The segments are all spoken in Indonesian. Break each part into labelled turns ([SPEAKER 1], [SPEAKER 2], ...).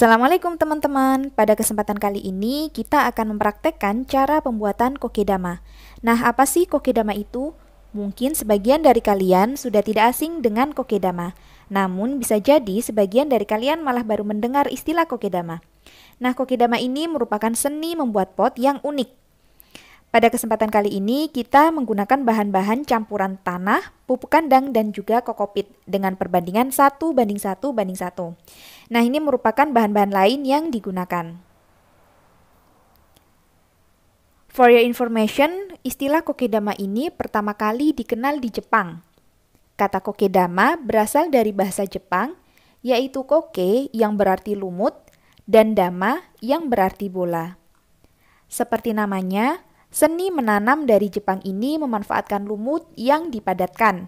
[SPEAKER 1] Assalamualaikum teman-teman. Pada kesempatan kali ini kita akan mempraktekkan cara pembuatan kokedama. Nah, apa sih kokedama itu? Mungkin sebagian dari kalian sudah tidak asing dengan kokedama. Namun bisa jadi sebagian dari kalian malah baru mendengar istilah kokedama. Nah, kokedama ini merupakan seni membuat pot yang unik. Pada kesempatan kali ini kita menggunakan bahan-bahan campuran tanah, pupuk kandang dan juga kokopit dengan perbandingan 1 banding 1 banding 1. Nah, ini merupakan bahan-bahan lain yang digunakan. For your information, istilah kokedama ini pertama kali dikenal di Jepang. Kata kokedama berasal dari bahasa Jepang, yaitu koke yang berarti lumut dan dama yang berarti bola. Seperti namanya, Seni menanam dari Jepang ini memanfaatkan lumut yang dipadatkan,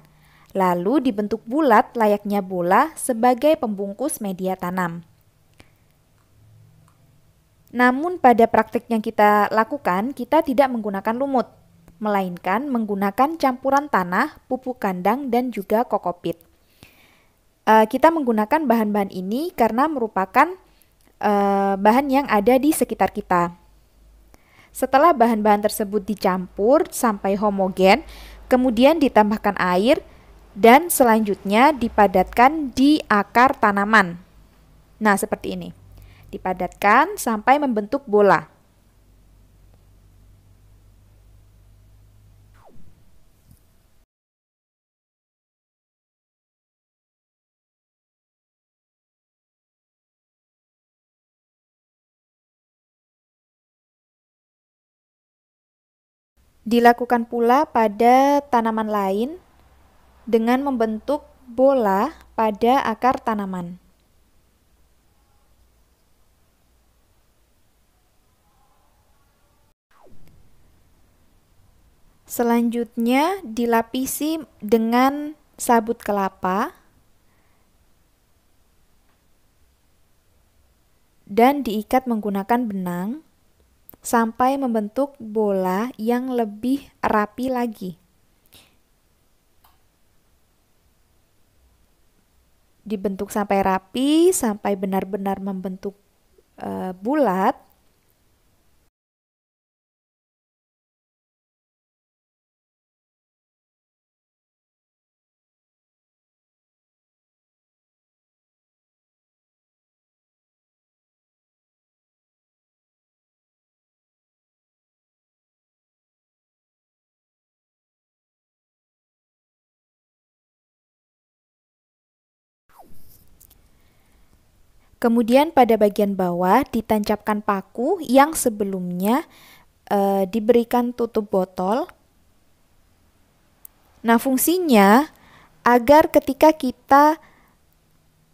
[SPEAKER 1] lalu dibentuk bulat layaknya bola sebagai pembungkus media tanam. Namun pada praktik yang kita lakukan, kita tidak menggunakan lumut, melainkan menggunakan campuran tanah, pupuk kandang, dan juga kokopit. Eh, kita menggunakan bahan-bahan ini karena merupakan eh, bahan yang ada di sekitar kita. Setelah bahan-bahan tersebut dicampur sampai homogen, kemudian ditambahkan air dan selanjutnya dipadatkan di akar tanaman. Nah, seperti ini. Dipadatkan sampai membentuk bola. Dilakukan pula pada tanaman lain dengan membentuk bola pada akar tanaman. Selanjutnya dilapisi dengan sabut kelapa dan diikat menggunakan benang sampai membentuk bola yang lebih rapi lagi. Dibentuk sampai rapi, sampai benar-benar membentuk e, bulat. Kemudian pada bagian bawah ditancapkan paku yang sebelumnya e, diberikan tutup botol. Nah, fungsinya agar ketika kita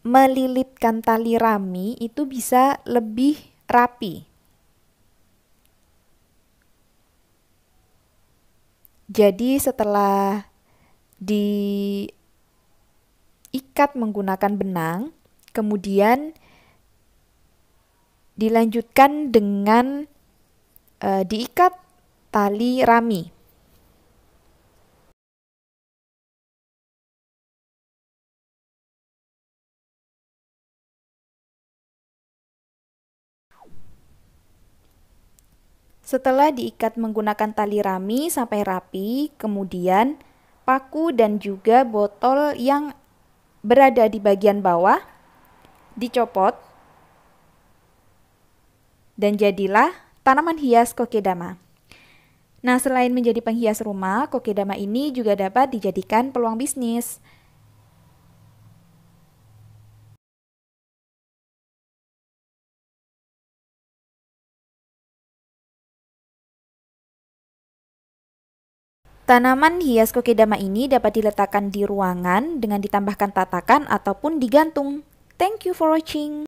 [SPEAKER 1] melilitkan tali rami itu bisa lebih rapi. Jadi setelah diikat menggunakan benang, kemudian Dilanjutkan dengan e, diikat tali rami. Setelah diikat menggunakan tali rami sampai rapi, kemudian paku dan juga botol yang berada di bagian bawah dicopot dan jadilah tanaman hias kokedama. Nah, selain menjadi penghias rumah, kokedama ini juga dapat dijadikan peluang bisnis. Tanaman hias kokedama ini dapat diletakkan di ruangan dengan ditambahkan tatakan ataupun digantung. Thank you
[SPEAKER 2] for watching.